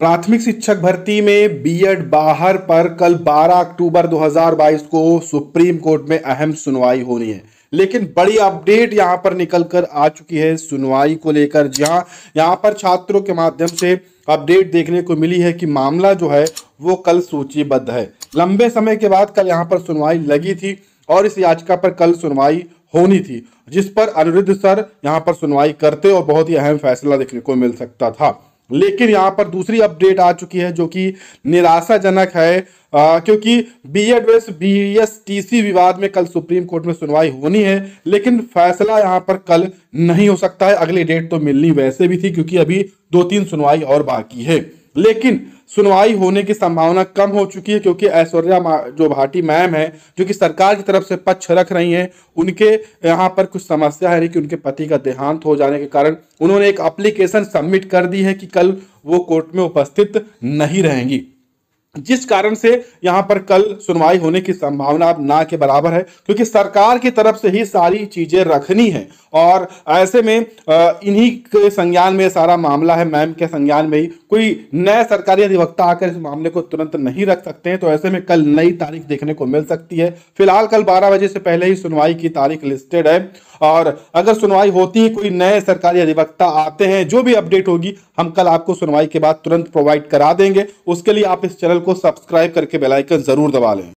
प्राथमिक शिक्षक भर्ती में बीएड बाहर पर कल 12 अक्टूबर 2022 को सुप्रीम कोर्ट में अहम सुनवाई होनी है लेकिन बड़ी अपडेट यहां पर निकल कर आ चुकी है सुनवाई को लेकर जहां यहां पर छात्रों के माध्यम से अपडेट देखने को मिली है कि मामला जो है वो कल सूचीबद्ध है लंबे समय के बाद कल यहां पर सुनवाई लगी थी और इस याचिका पर कल सुनवाई होनी थी जिस पर अनिरुद्ध सर यहां पर सुनवाई करते और बहुत ही अहम फैसला देखने को मिल सकता था लेकिन यहाँ पर दूसरी अपडेट आ चुकी है जो कि निराशाजनक है आ, क्योंकि B Ed vs B S T C विवाद में कल सुप्रीम कोर्ट में सुनवाई होनी है लेकिन फैसला यहाँ पर कल नहीं हो सकता है अगली डेट तो मिलनी वैसे भी थी क्योंकि अभी दो तीन सुनवाई और बाकी है लेकिन सुनवाई होने की संभावना कम हो चुकी है क्योंकि ऐश्वर्या जो भाटी मैम है जो कि सरकार की तरफ से पक्ष रख रही हैं उनके यहाँ पर कुछ समस्या है कि उनके पति का देहांत हो जाने के कारण उन्होंने एक अप्लीकेशन सबमिट कर दी है कि कल वो कोर्ट में उपस्थित नहीं रहेंगी जिस कारण से यहां पर कल सुनवाई होने की संभावना अब ना के बराबर है क्योंकि सरकार की तरफ से ही सारी चीजें रखनी है और ऐसे में इन्हीं के संज्ञान में सारा मामला है मैम के संज्ञान में ही कोई नए सरकारी अधिवक्ता आकर इस मामले को तुरंत नहीं रख सकते हैं तो ऐसे में कल नई तारीख देखने को मिल सकती है फिलहाल कल बारह बजे से पहले ही सुनवाई की तारीख लिस्टेड है और अगर सुनवाई होती है कोई नए सरकारी अधिवक्ता आते हैं जो भी अपडेट होगी हम कल आपको सुनवाई के बाद तुरंत प्रोवाइड करा देंगे उसके लिए आप इस चैनल को सब्सक्राइब करके बेलाइकन जरूर दबा लें